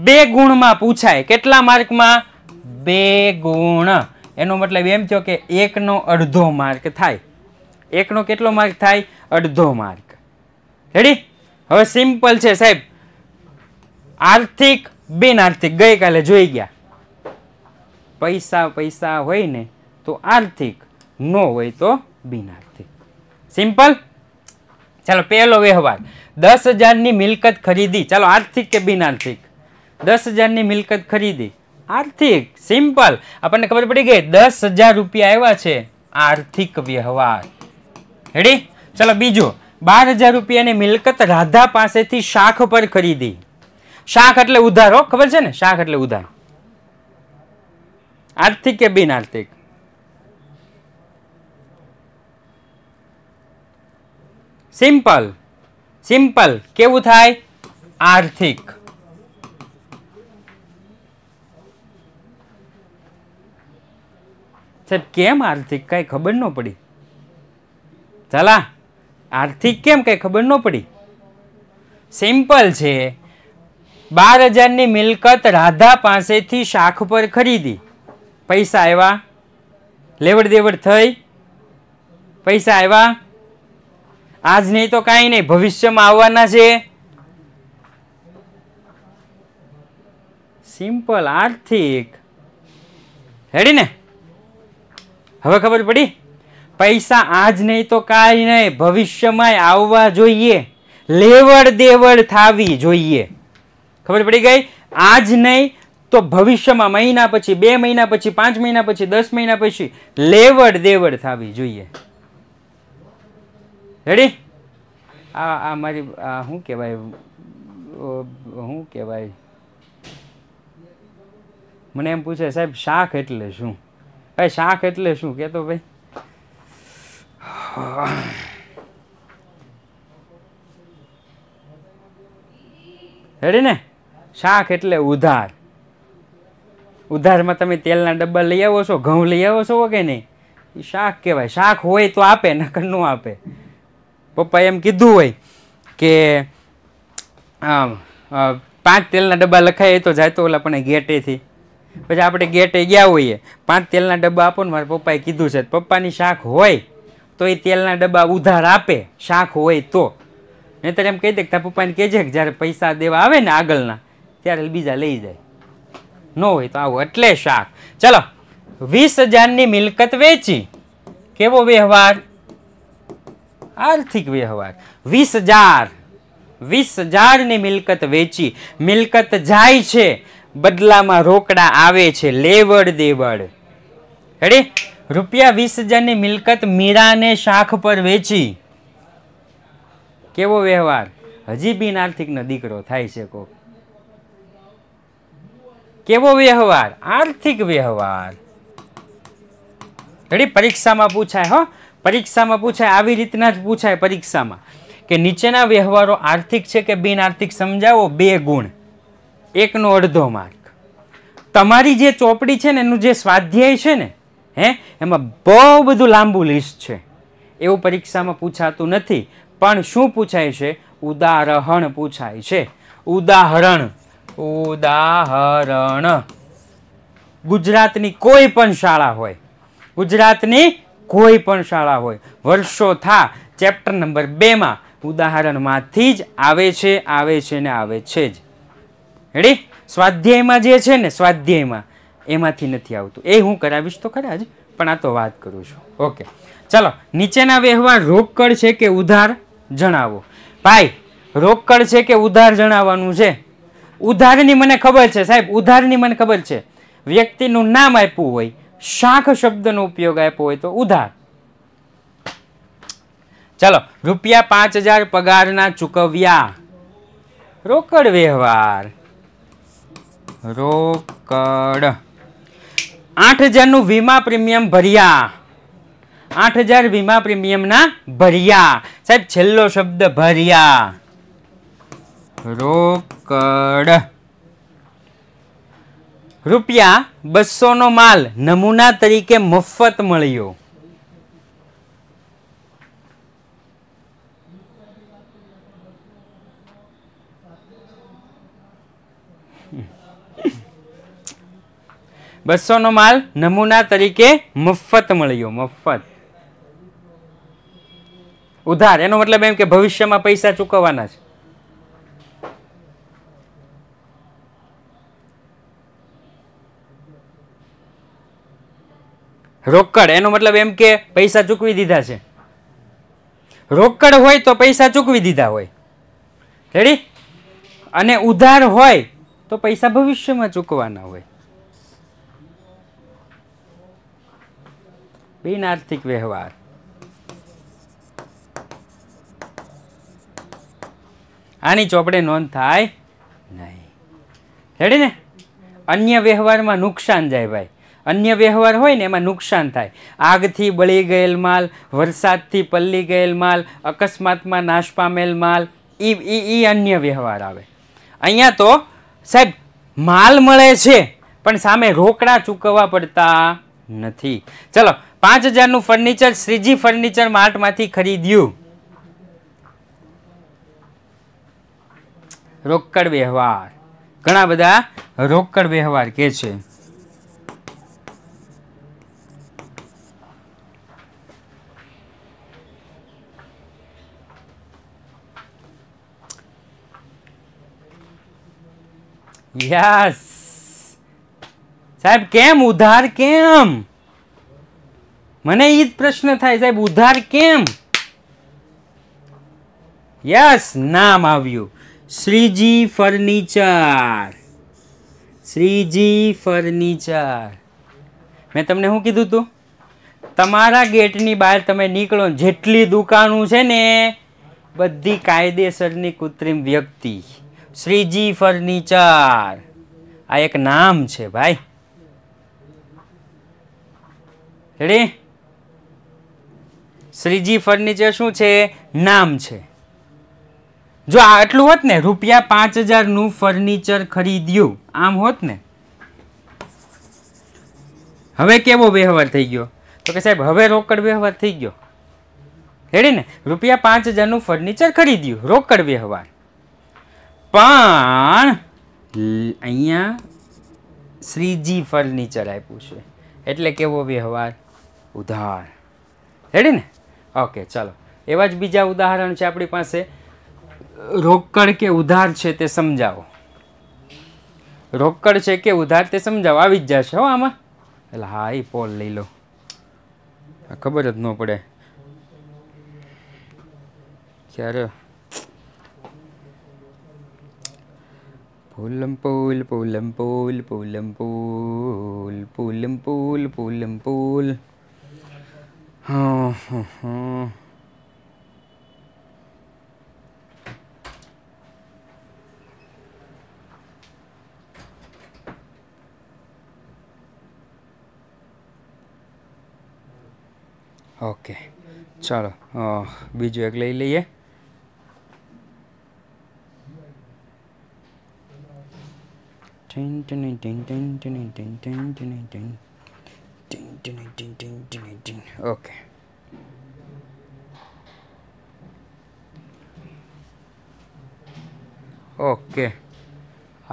બે ગુણમાં પૂછાય કેટલા માર્કમાં બે ગુણ એનો મતલબ એમ થયો કે એકનો અડધો માર્ક થાય એકનો કેટલો માર્ક થાય અડધો માર્ક રેડી હવે સિમ્પલ છે સાહેબ આર્થિક બિન આર્થિક ગઈકાલે જોઈ ગયા પૈસા પૈસા હોય ને તો આર્થિક ન હોય તો બિન આર્થિક સિમ્પલ ચાલો પહેલો વ્યવહાર દસ હજારની મિલકત ખરીદી ચાલો આર્થિક કે બિન આર્થિક દસ હજારની મિલકત ખરીદી આર્થિક સિમ્પલ આપણને ખબર પડી ગઈ દસ હજાર રૂપિયા આવ્યા છે આર્થિક વ્યવહાર હેડી ચલો બીજું બાર હજાર રૂપિયાની મિલકત રાધા પાસેથી શાખ પર ખરીદી શાખ એટલે ઉધારો ખબર છે ને શાખ એટલે ઉધાર આર્થિક કે બિન આર્થિક સિમ્પલ સિમ્પલ કેવું થાય આર્થિક સાહેબ કેમ આર્થિક કાંઈ ખબર ન પડી ચાલા આર્થિક કેમ કાંઈ ખબર ન પડી સિમ્પલ છે બાર હજારની મિલકત રાધા પાસેથી શાખ પર ખરીદી પૈસા આવ્યા લેવડ દેવડ થઈ પૈસા આવ્યા આજ નહીં તો કાંઈ નહીં ભવિષ્યમાં આવવાના છે સિમ્પલ આર્થિક હેડી ને હવે ખબર પડી પૈસા આજ નહીં તો કાંઈ નહીં ભવિષ્યમાં આવવા જોઈએ લેવડ દેવડ થાવી જોઈએ ખબર પડી ગઈ આજ નહીં તો ભવિષ્યમાં મહિના પછી બે મહિના પછી પાંચ મહિના પછી દસ મહિના પછી લેવડ દેવડ થાવી જોઈએ રેડી આ આ મારી આ શું કહેવાય શું કહેવાય મને એમ પૂછે સાહેબ શાખ એટલે શું ભાઈ શાખ એટલે શું કેતો ભાઈ રેડી ને શાક એટલે ઉધાર ઉધારમાં તમે તેલના ડબ્બા લઈ આવો છો ઘઉં લઈ આવો છો કે નહીં એ શાક કહેવાય શાક હોય તો આપે નકર નું આપે પપ્પાએ એમ કીધું હોય કે પાંચ તેલના ડબ્બા લખાય તો જાય તો ઓલા પણ ગેટેથી પછી આપણે ગેટે ગયા હોઈએ પાંચ તેલના ડબ્બા આપો ને મારા પપ્પાએ કીધું છે પપ્પાની શાખ હોય તો એ તેલના ડબ્બા ઉધાર આપે શાખ હોય તો નહીતર એમ કહી દે કે તારા પપ્પાને કહેજે કે જ્યારે પૈસા દેવા આવે ને આગળના ત્યારે બીજા લઈ જાય ન હોય તો આવું એટલે શાક ચલો વીસ હજારની મિલકત વેચી કેવો વ્યવહાર આર્થિક વ્યવહાર વીસ હજાર વીસ હજારની મિલકત વેચી મિલકત જાય છે બદલામાં રોકડા આવે છે લેવડ દેવડ રેડી રૂપિયા વીસ હજારની મિલકત મીરાને શાખ પર વેચી કેવો વ્યવહાર હજી બિન ન દીકરો થાય છે કો કેવો વ્યવહાર આર્થિક વ્યવહાર રેડી પરીક્ષામાં પૂછાય હો પરીક્ષામાં પૂછાય આવી રીતના જ પૂછાય પરીક્ષામાં કે નીચેના વ્યવહારો આર્થિક છે કે બિન આર્થિક સમજાવો બે ગુણ એકનો અડધો માર્ક તમારી જે ચોપડી છે ને એનું જે સ્વાધ્યાય છે ને હે એમાં બહુ બધું લાંબુ લિસ્ટ છે એવું પરીક્ષામાં પૂછાતું નથી પણ શું પૂછાય છે ઉદાહરણ પૂછાય છે ઉદાહરણ ઉદાહરણ ગુજરાતની કોઈ પણ શાળા હોય ગુજરાતની કોઈ પણ શાળા હોય વર્ષો થા ચેપ્ટર નંબર બેમાં ઉદાહરણમાંથી જ આવે છે આવે છે ને આવે છે જ રેડી સ્વાધ્યાયમાં જે છે ને સ્વાધ્યાયમાં એમાંથી નથી આવતું એ હું કરાવીશ તો ખરા જ પણ આ તો વાત કરું છું ઓકે ચાલો નીચેના વ્યવહાર રોકડ છે કે ઉધાર જણાવો ભાઈ રોકડ છે કે ઉધાર જણાવવાનું છે ઉધારની મને ખબર છે સાહેબ ઉધારની મને ખબર છે વ્યક્તિનું નામ આપ્યું હોય શાખ શબ્દનો ઉપયોગ આપ્યો હોય તો ઉધાર ચાલો રૂપિયા પાંચ હજાર પગારના ચૂકવ્યા રોકડ વ્યવહાર રોકડ આઠ હજારનું વીમા પ્રીમિયમ ભર્યા આઠ હજાર વીમા પ્રીમિયમના ભર્યા સાહેબ છેલ્લો શબ્દ ભર્યા રોકડ રૂપિયા બસોનો માલ નમૂના તરીકે મફત મળ્યો બસો નો માલ નમૂના તરીકે મફત મળ્યો મફત ઉધાર એનો મતલબ એમ કે ભવિષ્યમાં પૈસા ચૂકવવાના છે રોકડ એનો મતલબ એમ કે પૈસા ચૂકવી દીધા છે રોકડ હોય તો પૈસા ચૂકવી દીધા હોય રેડી અને ઉધાર હોય તો પૈસા ભવિષ્યમાં ચૂકવાના હોય બિન આર્થિક વ્યવહાર આની ચોપડે નોંધ થાય નહીં રેડી ને અન્ય વ્યવહારમાં નુકસાન જાય ભાઈ અન્ય વ્યવહાર હોય ને એમાં નુકસાન થાય આગથી બળી ગયેલ માલ વરસાદથી પલ્લી ગયેલ માલ અકસ્માતમાં નાશ પામેલ માલ એ એ અન્ય વ્યવહાર આવે અહીંયા તો સાહેબ માલ મળે છે પણ સામે રોકડા ચૂકવવા પડતા નથી ચલો પાંચ નું ફર્નિચર શ્રીજી ફર્નિચર માર્ટમાંથી ખરીદ્યું રોકડ વ્યવહાર ઘણા બધા રોકડ વ્યવહાર કે છે સાહેબ કેમ ઉધાર કેમ મને એ જ પ્રશ્ન થાય સાહેબ ઉધાર કેમ યસ નામ આવ્યું શ્રીજી ફર્નિચર શ્રીજી ફર્નિચર મેં તમને શું કીધું હતું તમારા ગેટની બહાર તમે નીકળો જેટલી દુકાનો છે ને બધી કાયદેસરની કૃત્રિમ વ્યક્તિ શ્રીજી ફર્નિચર આ એક નામ છે ભાઈ રેડી શ્રીજી ફર્નિચર શું છે નામ છે જો આટલું હોત ને રૂપિયા પાંચ હજારનું ફર્નિચર ખરીદ્યું આમ હોત ને હવે કેવો વ્યવહાર થઈ ગયો તો કે સાહેબ હવે રોકડ વ્યવહાર થઈ ગયો રેડી ને રૂપિયા પાંચ હજારનું ફર્નિચર ખરીદ્યું રોકડ વ્યવહાર પણ અહીંયા શ્રીજી ફર્નિચર આપ્યું છે એટલે કેવો વ્યવહાર ઉધાર રેડી ને ઓકે ચાલો એવા જ બીજા ઉદાહરણ છે આપણી પાસે રોકડ કે ઉધાર છે તે સમજાવો રોકડ છે કે ઉધાર તે સમજાવો આવી જ જશે હો આમાં એટલે હા એ પોલ લઈ લો ખબર જ ન પડે ક્યારે પૂલમ પૂલ પૂલમ પૂલ પૂલમ પૂલ પૂલમ પૂલ પૂલમ પૂલ Oh, oh, oh. ઓકે ચાલો બીજું એક લઈ લઈએ ટીન ટીન ટીન ટીન ટીન ટીન ટીન ટીન ટીન ઓકે ઓકે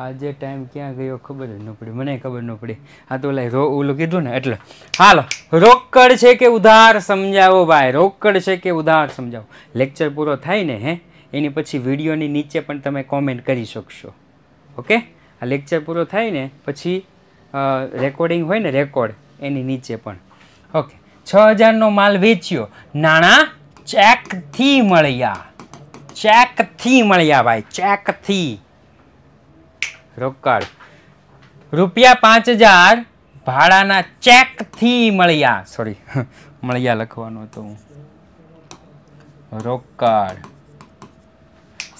આજે ટાઈમ ક્યાં ગયો ખબર જ ન પડી મને ખબર ન પડી હા તો લાઈ રો ઓલું કીધું ને એટલે હાલો રોકડ છે કે ઉધાર સમજાવો ભાઈ રોકડ છે કે ઉધાર સમજાવો લેક્ચર પૂરો થાય ને હે એની પછી વિડીયોની નીચે પણ તમે કોમેન્ટ કરી શકશો ઓકે આ લેક્ચર પૂરો થાય ને પછી રેકોર્ડિંગ હોય ને રેકોર્ડ એની નીચે પણ ઓકે છ હજારનો માલ વેચ્યો નાણાં ચેકથી મળ્યા ચેકથી મળ્યા ભાઈ ચેકથી રોકડ રૂપિયા પાંચ હજાર ભાડાના ચેકથી મળ્યા સોરી મળ્યા લખવાનું હતું હું રોકડ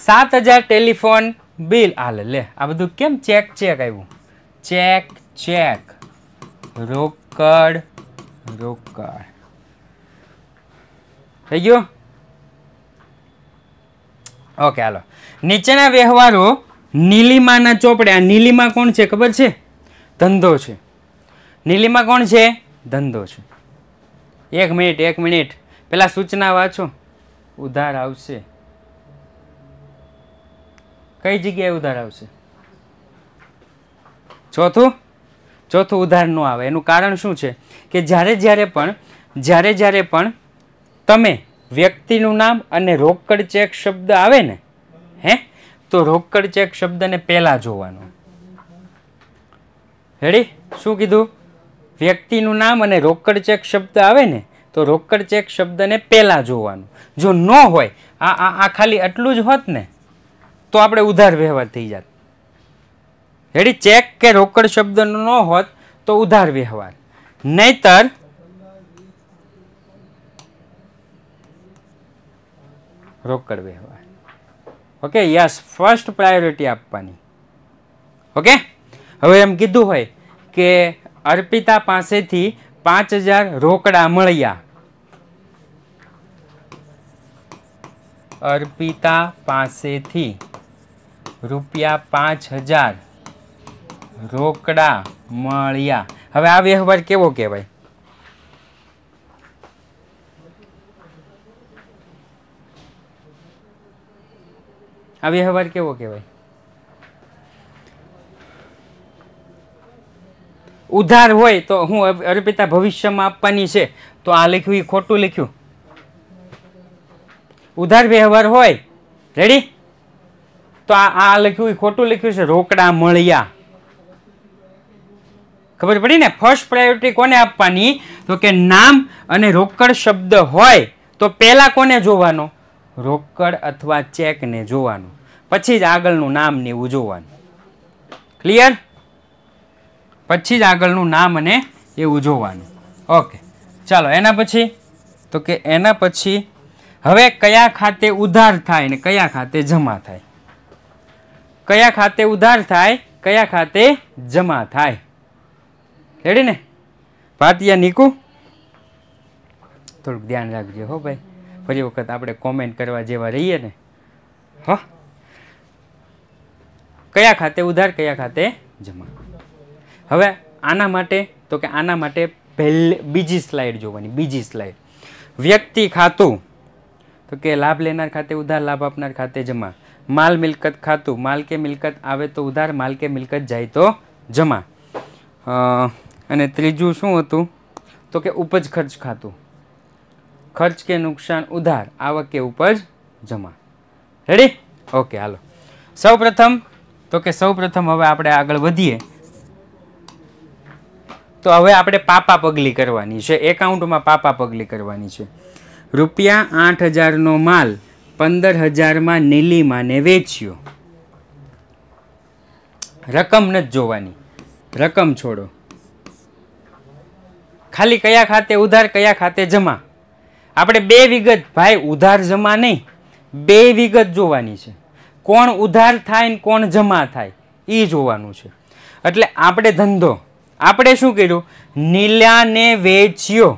સાત હજાર ટેલિફોન બિલ હાલ લે આ બધું કેમ ચેક ચેક આવ્યું ચેક ચેક રોક રોકડ રોકડ થઈ ગયું ઓકે હાલો નીચેના વ્યવહારો નીલિમાના ચોપડે આ નીલિમા કોણ છે ખબર છે ધંધો છે નીલિમા કોણ છે ધંધો છે એક મિનિટ એક મિનિટ પેલા સૂચના વાંચો ઉધાર આવશે કઈ જગ્યાએ ઉધાર આવશે ચોથું ચોથું ઉદાહરણ ન આવે એનું કારણ શું છે કે જ્યારે જ્યારે પણ જ્યારે જ્યારે પણ તમે વ્યક્તિનું નામ અને રોકડ ચેક શબ્દ આવે ને હે તો રોકડ ચેક શબ્દને પહેલાં જોવાનો હેડી શું કીધું વ્યક્તિનું નામ અને રોકડ ચેક શબ્દ આવે ને તો રોકડ ચેક શબ્દને પહેલાં જોવાનું જો ન હોય આ આ ખાલી એટલું જ હોત ને તો આપણે ઉધાર વ્યવહાર થઈ જાત રેડી ચેક કે રોકડ શબ્દ ન હોત તો ઉધાર વ્યવહાર નહીતર રોકડ વ્યવહાર ઓકે યસ ફર્સ્ટ પ્રાયોરિટી આપવાની ઓકે હવે એમ કીધું હોય કે અર્પિતા પાસેથી પાંચ હજાર રોકડા મળ્યા અર્પિતા પાસેથી રૂપિયા પાંચ હજાર રોકડા મળ્યા હવે આ વ્યવહાર કેવો કહેવાય આ વ્યવહાર કેવો કહેવાય ઉધાર હોય તો હું અર્પિતા ભવિષ્યમાં આપવાની છે તો આ લખ્યું એ ખોટું લખ્યું ઉધાર વ્યવહાર હોય રેડી તો આ આ લખ્યું એ ખોટું લખ્યું છે રોકડા મળ્યા ખબર પડી ને ફર્સ્ટ પ્રાયોરિટી કોને આપવાની તો કે નામ અને રોકડ શબ્દ હોય તો પહેલાં કોને જોવાનો રોકડ અથવા ચેકને જોવાનું પછી જ આગળનું નામ ને એવું જોવાનું ક્લિયર પછી જ આગળનું નામ અને એવું જોવાનું ઓકે ચાલો એના પછી તો કે એના પછી હવે કયા ખાતે ઉધાર થાય ને કયા ખાતે જમા થાય કયા ખાતે ઉધાર થાય કયા ખાતે જમા થાય રેડી ને ભારતીય નીકુ થોડુંક ધ્યાન રાખજો હો ભાઈ ફરી વખત આપણે કોમેન્ટ કરવા જેવા રહીએ ને હા કયા ખાતે ઉધાર કયા ખાતે જમા હવે આના માટે તો કે આના માટે પહેલે બીજી સ્લાઇડ જોવાની બીજી સ્લાઇડ વ્યક્તિ ખાતું તો કે લાભ લેનાર ખાતે ઉધાર લાભ આપનાર ખાતે જમા માલ મિલકત ખાતું માલ કે મિલકત આવે તો ઉધાર માલ કે મિલકત જાય તો જમા અને ત્રીજું શું હતું તો કે ઉપજ ખર્ચ ખાતું ખર્ચ કે નુકસાન ઉધાર આવક કે ઉપજ જમા રેડી ઓકે હાલો સૌ પ્રથમ તો કે સૌ પ્રથમ હવે આપણે આગળ વધીએ તો હવે આપણે પાપા પગલી કરવાની છે એકાઉન્ટમાં પાપા પગલી કરવાની છે રૂપિયા આઠ હજારનો માલ પંદર હજારમાં નીલીમાને વેચ્યો રકમ નથી જોવાની રકમ છોડો ખાલી કયા ખાતે ઉધાર કયા ખાતે જમા આપણે બે વિગત ભાઈ ઉધાર જમા નહીં બે વિગત જોવાની છે કોણ ઉધાર થાય ને કોણ જમા થાય એ જોવાનું છે એટલે આપણે ધંધો આપણે શું કર્યું નીલાને વેચ્યો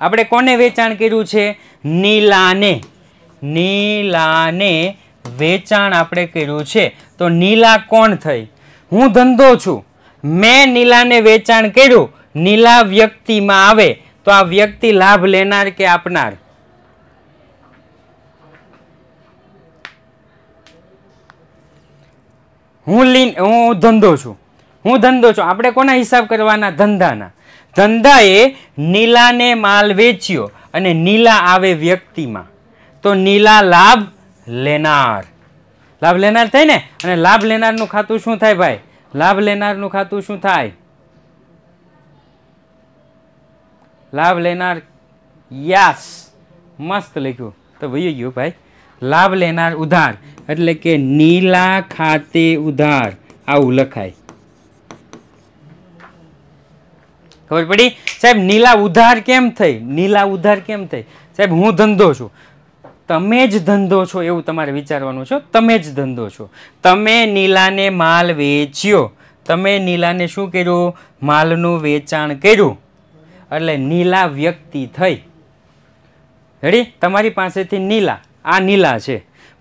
આપણે કોને વેચાણ કર્યું છે નીલાને નીલાને વેચાણ આપણે કર્યું છે તો નીલા કોણ થઈ હું ધંધો છું મેં નીલાને વેચાણ કર્યું નીલા વ્યક્તિમાં આવે તો આ વ્યક્તિ લાભ લેનાર કે આપનાર હું લીન હું ધંધો છું હું ધંધો છું આપણે કોના હિસાબ કરવાના ધંધાના ધંધાએ નીલાને માલ વેચ્યો અને નીલા આવે વ્યક્તિમાં તો નીલા લાભ લેનાર લાભ લેનાર થાય ને અને લાભ લેનારનું ખાતું શું થાય ભાઈ લાભ લેનારનું ખાતું શું થાય લાભ લેનાર યાસ મસ્ત લખ્યું તો વહી ગયું ભાઈ લાભ લેનાર ઉધાર એટલે કે નીલા ખાતે ઉધાર આવું લખાય ખબર પડી સાહેબ નીલા ઉધાર કેમ થઈ નીલા ઉધાર કેમ થઈ સાહેબ હું ધંધો છું તમે જ ધંધો છો એવું તમારે વિચારવાનું છો તમે જ ધંધો છો તમે નીલાને માલ વેચ્યો તમે નીલાને શું કર્યું માલનું વેચાણ કર્યું એટલે નીલા વ્યક્તિ થઈ રેડી તમારી પાસેથી નીલા આ નીલા છે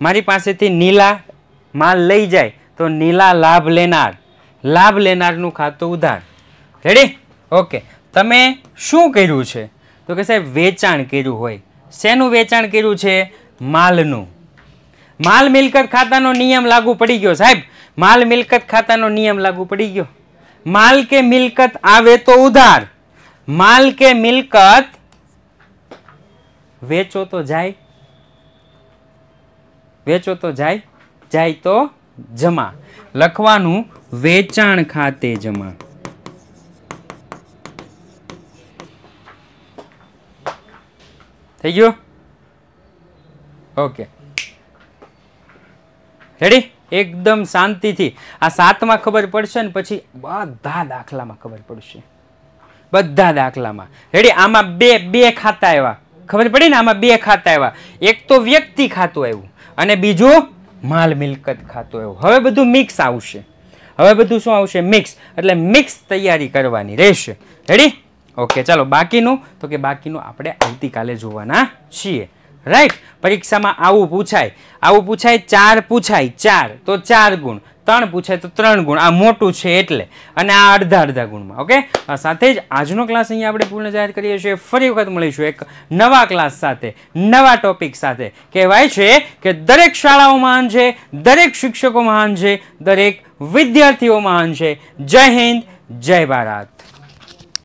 મારી પાસેથી નીલા માલ લઈ જાય તો નીલા લાભ લેનાર લાભ લેનારનું ખાતું ઉધાર રેડી ઓકે તમે શું કર્યું છે તો કે સાહેબ વેચાણ કર્યું હોય શેનું વેચાણ કર્યું છે માલનું માલ મિલકત ખાતાનો નિયમ લાગુ પડી ગયો સાહેબ માલ મિલકત ખાતાનો નિયમ લાગુ પડી ગયો માલ કે મિલકત આવે તો ઉધાર માલ કે મિલકત વેચો તો જાય વેચો તો જાય જાય તો જમા લખવાનું વેચાણ ખાતે જમા થઈ ગયું ઓકે રેડી એકદમ શાંતિથી આ સાતમાં ખબર પડશે ને પછી બધા દાખલામાં ખબર પડશે બધા દાખલામાં રેડી આમાં બે બે ખાતા આવ્યા ખબર પડી ને આમાં બે ખાતા આવ્યા એક તો વ્યક્તિ ખાતું આવ્યું અને બીજું માલ મિલકત ખાતું આવ્યું હવે બધું મિક્સ આવશે હવે બધું શું આવશે મિક્સ એટલે મિક્સ તૈયારી કરવાની રહેશે રેડી ઓકે ચાલો બાકીનું તો કે બાકીનું આપણે આવતીકાલે જોવાના છીએ રાઈટ પરીક્ષામાં આવું પૂછાય આવું પૂછાય ચાર પૂછાય ચાર તો ચાર ગુણ ત્રણ પૂછાય તો ત્રણ ગુણ આ મોટું છે એટલે અને આ અડધા અડધા ગુણમાં ઓકે સાથે જ આજનો ક્લાસ અહીંયા આપણે પૂર્ણ જાહેર કરીએ છીએ ફરી વખત મળીશું એક નવા ક્લાસ સાથે નવા ટોપિક સાથે કહેવાય છે કે દરેક શાળાઓ મહાન છે દરેક શિક્ષકો મહાન છે દરેક વિદ્યાર્થીઓ મહાન છે જય હિન્દ જય ભારત